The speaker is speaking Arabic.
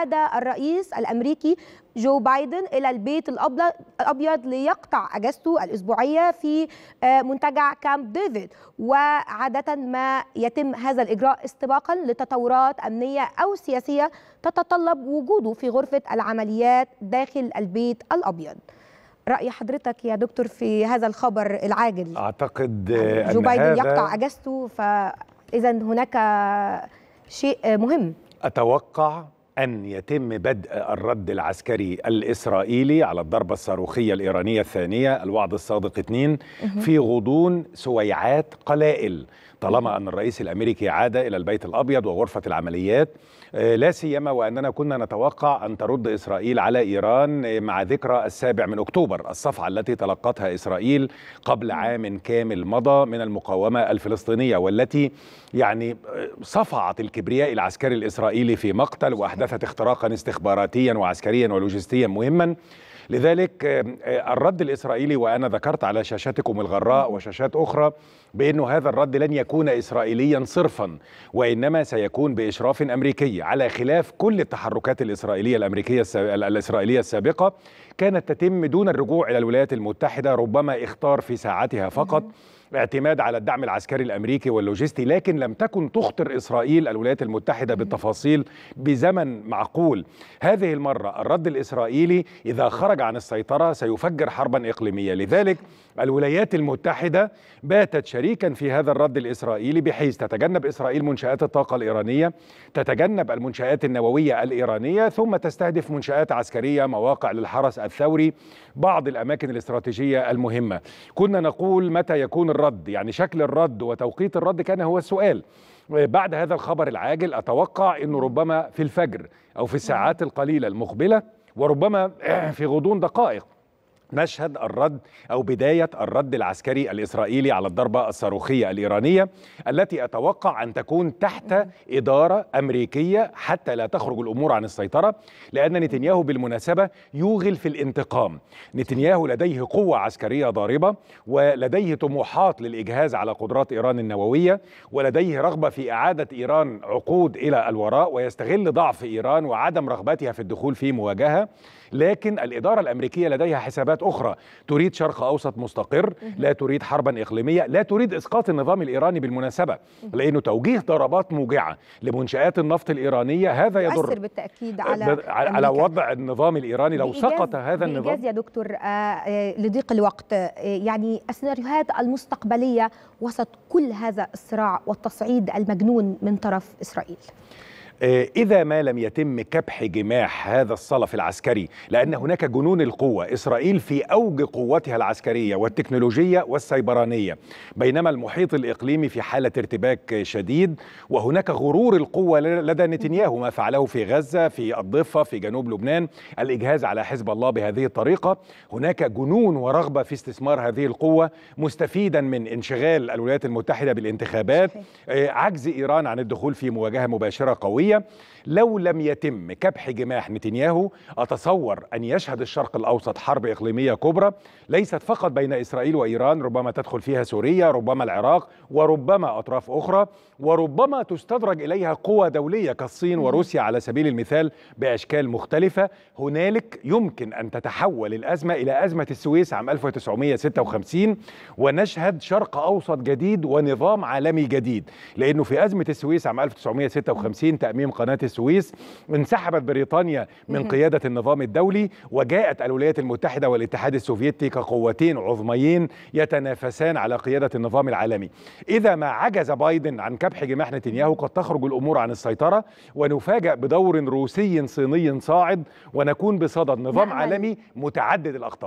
عاد الرئيس الامريكي جو بايدن الى البيت الابيض ليقطع اجازته الاسبوعيه في آه، منتجع كامب ديفيد وعاده ما يتم هذا الاجراء استباقا لتطورات امنيه او سياسيه تتطلب وجوده في غرفه العمليات داخل البيت الابيض. رأي حضرتك يا دكتور في هذا الخبر العاجل أعتقد يعني جو بايدن يقطع أجازته فإذا هناك شيء مهم أتوقع أن يتم بدء الرد العسكري الإسرائيلي على الضربة الصاروخية الإيرانية الثانية الوعد الصادق 2 في غضون سويعات قلائل طالما أن الرئيس الأمريكي عاد إلى البيت الأبيض وغرفة العمليات آه، لا سيما وأننا كنا نتوقع أن ترد إسرائيل على إيران آه، مع ذكرى السابع من أكتوبر الصفعة التي تلقتها إسرائيل قبل عام كامل مضى من المقاومة الفلسطينية والتي يعني آه، صفعت الكبرياء العسكري الإسرائيلي في مقتل وأحدثت اختراقا استخباراتيا وعسكريا ولوجستيا مهما لذلك آه، الرد الإسرائيلي وأنا ذكرت على شاشاتكم الغراء وشاشات أخرى بأن هذا الرد لن يكون إسرائيليا صرفا وإنما سيكون بإشراف أمريكي على خلاف كل التحركات الإسرائيلية الأمريكية الإسرائيلية السابقة كانت تتم دون الرجوع إلى الولايات المتحدة ربما اختار في ساعتها فقط اعتماد على الدعم العسكري الامريكي واللوجستي لكن لم تكن تخطر اسرائيل الولايات المتحده بالتفاصيل بزمن معقول هذه المره الرد الاسرائيلي اذا خرج عن السيطره سيفجر حربا اقليميه لذلك الولايات المتحده باتت شريكا في هذا الرد الاسرائيلي بحيث تتجنب اسرائيل منشات الطاقه الايرانيه تتجنب المنشات النوويه الايرانيه ثم تستهدف منشات عسكريه مواقع للحرس الثوري بعض الاماكن الاستراتيجيه المهمه كنا نقول متى يكون الرد يعني شكل الرد وتوقيت الرد كان هو السؤال آه، بعد هذا الخبر العاجل أتوقع أنه ربما في الفجر أو في الساعات القليلة المقبلة وربما في غضون دقائق مشهد الرد او بدايه الرد العسكري الاسرائيلي على الضربه الصاروخيه الايرانيه التي اتوقع ان تكون تحت اداره امريكيه حتى لا تخرج الامور عن السيطره لان نتنياهو بالمناسبه يوغل في الانتقام. نتنياهو لديه قوه عسكريه ضاربه ولديه طموحات للاجهاز على قدرات ايران النوويه ولديه رغبه في اعاده ايران عقود الى الوراء ويستغل ضعف ايران وعدم رغبتها في الدخول في مواجهه لكن الاداره الامريكيه لديها حسابات اتجاهات اخرى تريد شرق اوسط مستقر لا تريد حربا اقليميه لا تريد اسقاط النظام الايراني بالمناسبه لانه توجيه ضربات موجعه لمنشات النفط الايرانيه هذا يضر بالتاكيد على على وضع النظام الايراني لو سقط هذا النظام يا دكتور آه، آه، لضيق الوقت آه، يعني السيناريوهات المستقبليه وسط كل هذا الصراع والتصعيد المجنون من طرف اسرائيل آه، إذا ما لم يتم كبح جماح هذا الصلف العسكري لأن هناك جنون القوة إسرائيل في أوج قوتها العسكرية والتكنولوجية والسيبرانية بينما المحيط الإقليمي في حالة ارتباك شديد وهناك غرور القوة لدى نتنياهو ما فعله في غزة في الضفة في جنوب لبنان الإجهاز على حزب الله بهذه الطريقة هناك جنون ورغبة في استثمار هذه القوة مستفيدا من انشغال الولايات المتحدة بالانتخابات آه، عجز إيران عن الدخول في مواجهة مباشرة قوية السورية لو لم يتم كبح جماح نتنياهو أتصور أن يشهد الشرق الأوسط حرب إقليمية كبرى ليست فقط بين إسرائيل وإيران ربما تدخل فيها سوريا ربما العراق وربما أطراف أخرى وربما تستدرج إليها قوى دولية كالصين وروسيا على سبيل المثال بأشكال مختلفة هنالك يمكن أن تتحول الأزمة إلى أزمة السويس عام 1956 ونشهد شرق أوسط جديد ونظام عالمي جديد لأنه في أزمة السويس عام 1956 تأمين تصميم قناة السويس انسحبت بريطانيا من قيادة النظام الدولي وجاءت الولايات المتحدة والاتحاد السوفيتي كقوتين عظميين يتنافسان على قيادة النظام العالمي إذا ما عجز بايدن عن كبح جماح نتنياهو قد تخرج الأمور عن السيطرة ونفاجأ بدور روسي صيني صاعد ونكون بصدد نظام نعم. عالمي متعدد الأقطاب